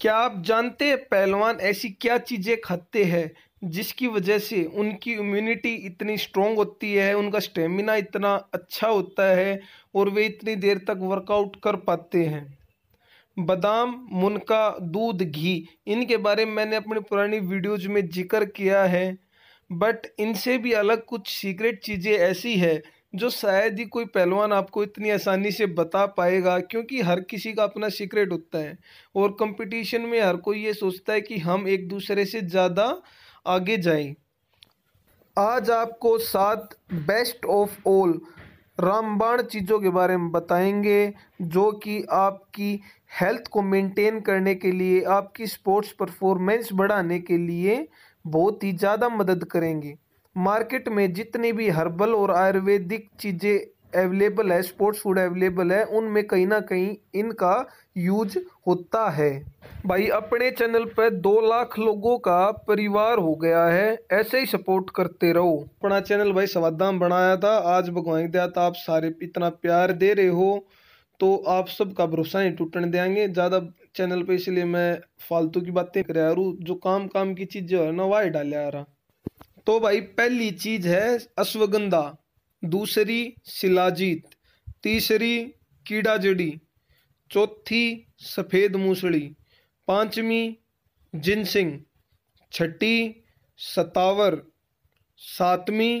क्या आप जानते हैं पहलवान ऐसी क्या चीज़ें खाते हैं जिसकी वजह से उनकी इम्यूनिटी इतनी स्ट्रोंग होती है उनका स्टेमिना इतना अच्छा होता है और वे इतनी देर तक वर्कआउट कर पाते हैं बादाम मुनका दूध घी इनके बारे में मैंने अपनी पुरानी वीडियोज में जिक्र किया है बट इनसे भी अलग कुछ सीक्रेट चीज़ें ऐसी है जो शायद ही कोई पहलवान आपको इतनी आसानी से बता पाएगा क्योंकि हर किसी का अपना सीक्रेट होता है और कंपटीशन में हर कोई ये सोचता है कि हम एक दूसरे से ज़्यादा आगे जाएं आज आपको सात बेस्ट ऑफ ऑल रामबाण चीज़ों के बारे में बताएंगे जो कि आपकी हेल्थ को मेंटेन करने के लिए आपकी स्पोर्ट्स परफॉर्मेंस बढ़ाने के लिए बहुत ही ज़्यादा मदद करेंगे मार्केट में जितनी भी हर्बल और आयुर्वेदिक चीज़ें अवेलेबल है स्पोर्ट्स फूड अवेलेबल है उनमें कहीं ना कहीं इनका यूज होता है भाई अपने चैनल पर दो लाख लोगों का परिवार हो गया है ऐसे ही सपोर्ट करते रहो अपना चैनल भाई सवादाम बनाया था आज भगवान दिया था आप सारे इतना प्यार दे रहे हो तो आप सबका भरोसा ही टूटने देंगे ज़्यादा चैनल पे इसलिए मैं फालतू की बातें कर रहा जो काम काम की चीज़ें है ना वाह डाले आ रहा तो भाई पहली चीज़ है अश्वगंधा दूसरी शिलाजीत तीसरी कीड़ा जड़ी चौथी सफ़ेद मूसली पांचवी जिनसिंग छठी सतावर सातवीं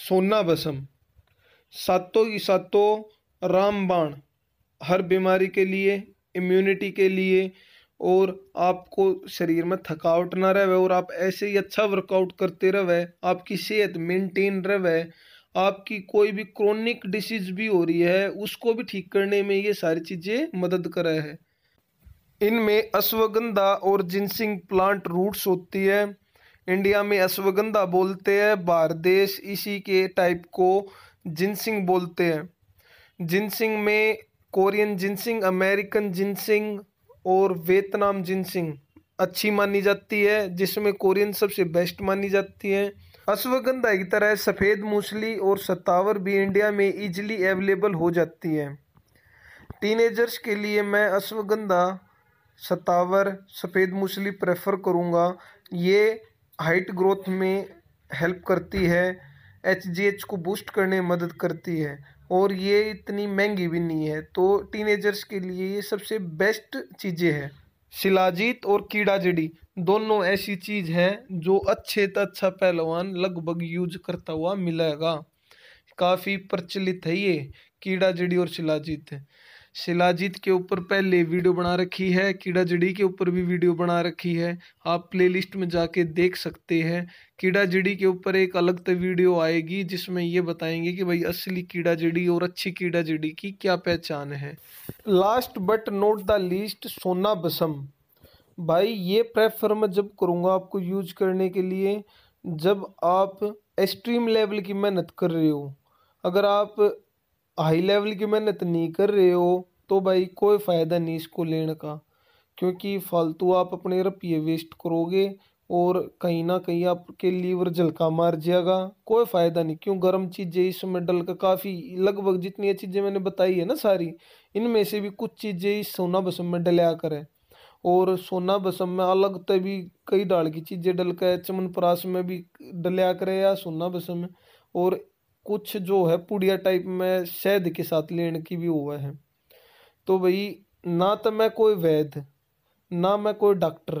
सोना बसम सातों की सातों रामबाण हर बीमारी के लिए इम्यूनिटी के लिए और आपको शरीर में थकावट ना रहे और आप ऐसे ही अच्छा वर्कआउट करते रहे आपकी सेहत मेंटेन रहे आपकी कोई भी क्रोनिक डिसीज भी हो रही है उसको भी ठीक करने में ये सारी चीज़ें मदद कर रहे हैं इनमें अश्वगंधा और जिनसिंग प्लांट रूट्स होती है इंडिया में अश्वगंधा बोलते हैं बाहर देश इसी के टाइप को जिनसिंग बोलते हैं जिनसिंग में कोरियन जिनसिंग अमेरिकन जिनसिंग और वेतनाम जिनसिंग अच्छी मानी जाती है जिसमें कोरियन सबसे बेस्ट मानी जाती है अश्वगंधा की तरह सफ़ेद मूसली और सतावर भी इंडिया में इजीली अवेलेबल हो जाती है टीनेजर्स के लिए मैं अश्वगंधा सतावर सफ़ेद मूसली प्रेफर करूँगा ये हाइट ग्रोथ में हेल्प करती है एच को बूस्ट करने में मदद करती है और ये इतनी महंगी भी नहीं है तो टीनेजर्स के लिए ये सबसे बेस्ट चीज़ें हैं शिलाजीत और कीड़ा जड़ी दोनों ऐसी चीज़ है जो अच्छे तो अच्छा पहलवान लगभग यूज करता हुआ मिलेगा काफ़ी प्रचलित है ये कीड़ा जड़ी और शिलाजीत शिलाजीत के ऊपर पहले वीडियो बना रखी है कीड़ा जड़ी के ऊपर भी वीडियो बना रखी है आप प्लेलिस्ट में जाके देख सकते हैं कीड़ा जड़ी के ऊपर एक अलग तो वीडियो आएगी जिसमें ये बताएंगे कि भाई असली कीड़ा जड़ी और अच्छी कीड़ा जड़ी की क्या पहचान है last but not the least सोना बसम भाई ये प्रेफर मैं जब करूँगा आपको यूज करने के लिए जब आप एक्सट्रीम लेवल की मेहनत कर रहे हो अगर आप हाई लेवल की मेहनत नहीं कर रहे हो तो भाई कोई फ़ायदा नहीं इसको लेने का क्योंकि फालतू आप अपने रुपये वेस्ट करोगे और कहीं ना कहीं आपके लीवर झलका मार जाएगा कोई फ़ायदा नहीं क्यों गर्म चीज़ें इसमें डल का काफ़ी लगभग जितनी चीज़ें मैंने बताई है ना सारी इनमें से भी कुछ चीज़ें इस सोना बसम में डलया करें और सोना बसम में अलग तभी तो कई डाल की चीज़ें डल कर चमन परास में भी डलया करे या सोना बसम में और कुछ जो है पुड़िया टाइप में शहद के साथ लेने की भी हुआ है तो भाई ना तो मैं कोई वैद ना मैं कोई डॉक्टर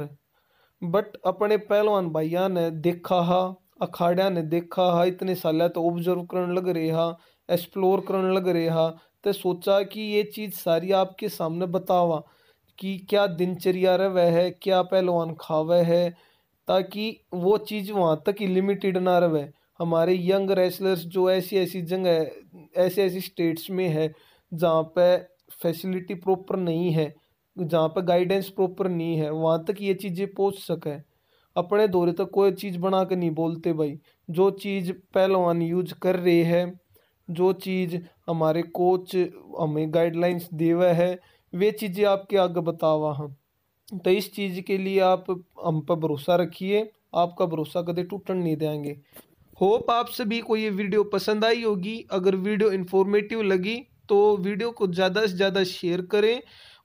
बट अपने पहलवान भाइया ने देखा हा अखाड़िया ने देखा हा इतने साल तो ऑब्जर्व कर लग रहे हा एक्सप्लोर कर लग रहे हा तो सोचा कि ये चीज़ सारी आपके सामने बतावा कि क्या दिनचर्या रह वह है क्या पहलवान खावे है ताकि वो चीज़ वहाँ तक ही लिमिटेड ना रहे हमारे यंग रेसलर्स जो ऐसी ऐसी जगह ऐसे ऐसे स्टेट्स में है जहाँ पे फैसिलिटी प्रॉपर नहीं है जहाँ पे गाइडेंस प्रॉपर नहीं है वहाँ तक ये चीज़ें पहुँच सकें अपने दौरे तक कोई चीज़ बना के नहीं बोलते भाई जो चीज़ पहलवान यूज कर रहे हैं जो चीज़ हमारे कोच हमें गाइडलाइंस दे हुआ है वे चीज़ें आपके आगे बतावा हम तो इस चीज़ के लिए आप हम पर भरोसा रखिए आपका भरोसा कभी टूटन नहीं देंगे होप आप सभी को ये वीडियो पसंद आई होगी अगर वीडियो इन्फॉर्मेटिव लगी तो वीडियो को ज़्यादा से ज़्यादा शेयर करें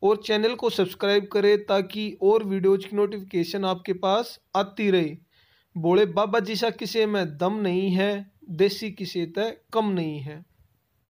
और चैनल को सब्सक्राइब करें ताकि और वीडियोज की नोटिफिकेशन आपके पास आती रहे बोले बाबा जी सा किसे में दम नहीं है देसी किसे तय कम नहीं है